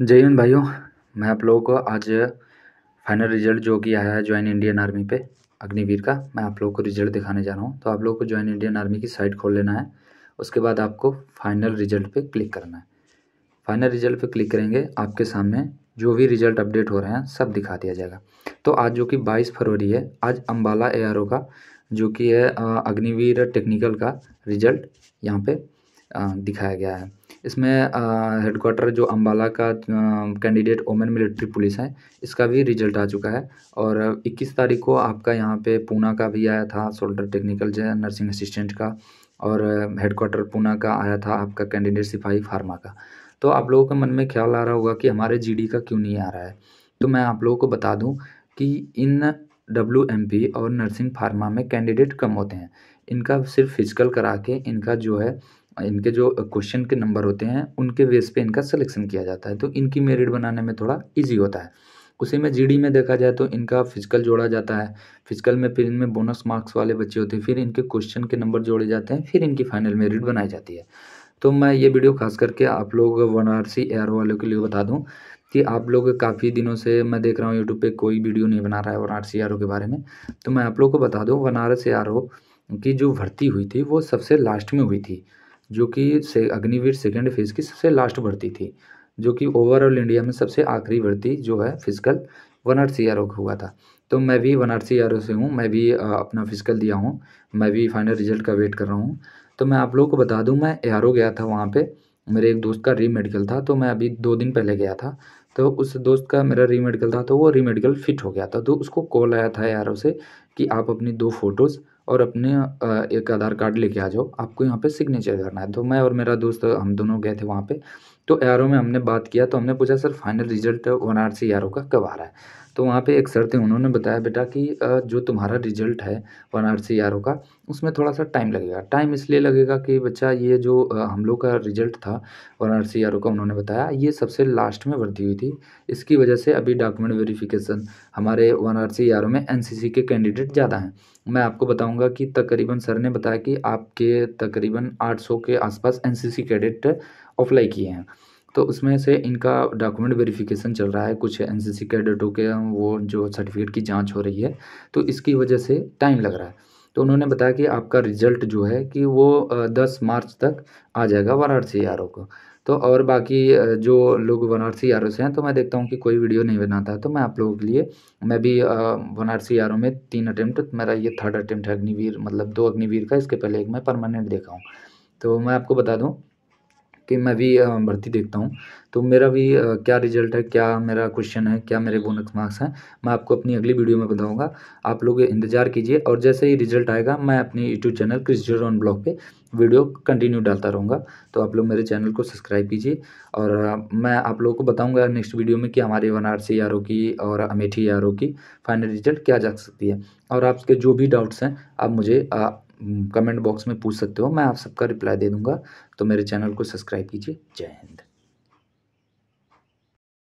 जय हिंद भाइयों मैं आप लोगों को आज फाइनल रिजल्ट जो कि आया है ज्वाइन इंडियन आर्मी पे अग्निवीर का मैं आप लोगों को रिजल्ट दिखाने जा रहा हूँ तो आप लोगों को ज्वाइन इंडियन आर्मी की साइट खोल लेना है उसके बाद आपको फाइनल रिजल्ट पे क्लिक करना है फाइनल रिजल्ट पे क्लिक करेंगे आपके सामने जो भी रिजल्ट अपडेट हो रहे हैं सब दिखा दिया जाएगा तो आज जो कि बाईस फरवरी है आज अम्बाला ए का जो कि है अग्निवीर टेक्निकल का रिजल्ट यहाँ पर दिखाया गया है इसमें हेडक्वाटर जो अम्बाला का कैंडिडेट ओमेन मिलिट्री पुलिस है इसका भी रिजल्ट आ चुका है और इक्कीस तारीख को आपका यहाँ पे पूना का भी आया था सोल्डर टेक्निकल जो नर्सिंग असिस्टेंट का और हेडक्वाटर पूना का आया था आपका कैंडिडेट सिपाही फार्मा का तो आप लोगों के मन में ख्याल आ रहा होगा कि हमारे जी का क्यों नहीं आ रहा है तो मैं आप लोगों को बता दूँ कि इन डब्ल्यू और नर्सिंग फार्मा में कैंडिडेट कम होते हैं इनका सिर्फ फिजिकल करा के इनका जो है इनके जो क्वेश्चन के नंबर होते हैं उनके बेस पे इनका सिलेक्शन किया जाता है तो इनकी मेरिट बनाने में थोड़ा इजी होता है उसी में जीडी में देखा जाए तो इनका फिजिकल जोड़ा जाता है फिजिकल में फिर इनमें बोनस मार्क्स वाले बच्चे होते हैं फिर इनके क्वेश्चन के नंबर जोड़े जाते हैं फिर इनकी फाइनल मेरिट बनाई जाती है तो मैं ये वीडियो खास करके आप लोग वन आर सी एयर वालों के लिए बता दूँ कि आप लोग काफ़ी दिनों से मैं देख रहा हूँ यूट्यूब पर कोई वीडियो नहीं बना रहा है वन आर सी के बारे में तो मैं आप लोग को बता दूँ वन आर सी की जो भर्ती हुई थी वो सबसे लास्ट में हुई थी जो कि से अग्निवीर सेकेंड फेज़ की सबसे लास्ट भर्ती थी जो कि ओवरऑल इंडिया में सबसे आखिरी भर्ती जो है physical one R C O हुआ था तो मैं भी one R C R O से हूँ मैं भी अपना फिजिकल दिया हूँ मैं भी फाइनल रिजल्ट का वेट कर रहा हूँ तो मैं आप लोगों को बता दूँ मैं ए आर ओ गया था वहाँ पर मेरे एक दोस्त का री मेडिकल था तो मैं अभी दो दिन पहले गया था तो उस दोस्त का मेरा रीमेडिकल था तो वो रीमेडिकल फ़िट हो गया था तो उसको कॉल आया था यार से कि आप अपनी दो फ़ोटोज़ और अपने एक आधार कार्ड लेके आ जाओ आपको यहाँ पे सिग्नेचर करना है तो मैं और मेरा दोस्त हम दोनों गए थे वहाँ पे तो ए में हमने बात किया तो हमने पूछा sir final result one R C का कब आ रहा है तो वहाँ पे एक सर थे उन्होंने बताया बेटा कि जो तुम्हारा रिजल्ट है वन आर सी का उसमें थोड़ा सा टाइम लगेगा टाइम इसलिए लगेगा कि बच्चा ये जो हम लोग का रिजल्ट था वन आर सी का उन्होंने बताया ये सबसे लास्ट में वृद्धि हुई थी थी इसकी वजह से अभी डॉक्यूमेंट वेरिफिकेशन हमारे वन आर सी आर में एन सी सी के कैंडिडेट ज़्यादा हैं मैं आपको बताऊंगा कि तकरीबन सर ने बताया कि आपके तकरीबन 800 के आसपास N C C cadet apply किए हैं तो उसमें से इनका डॉक्यूमेंट वेरिफिकेशन चल रहा है कुछ एन सी सी कैडेटों के वो जो सर्टिफिकेट की जाँच हो रही है तो इसकी वजह से टाइम लग रहा है तो उन्होंने बताया कि आपका रिजल्ट जो है कि वो दस मार्च तक आ जाएगा वाराणसी आर को तो और बाकी जो लोग वनारसी आर से हैं तो मैं देखता हूँ कि कोई वीडियो नहीं बनाता है तो मैं आप लोगों के लिए मैं भी वनारसी आर में तीन अटैम्प्ट मेरा ये थर्ड अटैम्प्ट है अग्निवीर मतलब दो अग्निवीर का इसके पहले एक मैं परमानेंट देखा हूँ तो मैं आपको बता दूँ कि मैं भी भर्ती देखता हूँ तो मेरा भी क्या रिजल्ट है क्या मेरा क्वेश्चन है क्या मेरे बोनस मार्क्स हैं मैं आपको अपनी अगली वीडियो में बताऊँगा आप लोग इंतजार कीजिए और जैसे ही रिजल्ट आएगा मैं अपने YouTube channel Chris zero blog पर वीडियो कंटिन्यू डालता रहूँगा तो आप लोग मेरे चैनल को सब्सक्राइब कीजिए और मैं आप लोगों को बताऊँगा नेक्स्ट वीडियो में कि हमारे वनारसी आर की और अमेठी आर e की फाइनल रिजल्ट क्या जा सकती है और आपके जो भी डाउट्स हैं आप मुझे कमेंट बॉक्स में पूछ सकते हो मैं आप सबका रिप्लाई दे दूँगा तो मेरे चैनल को सब्सक्राइब कीजिए जय हिंद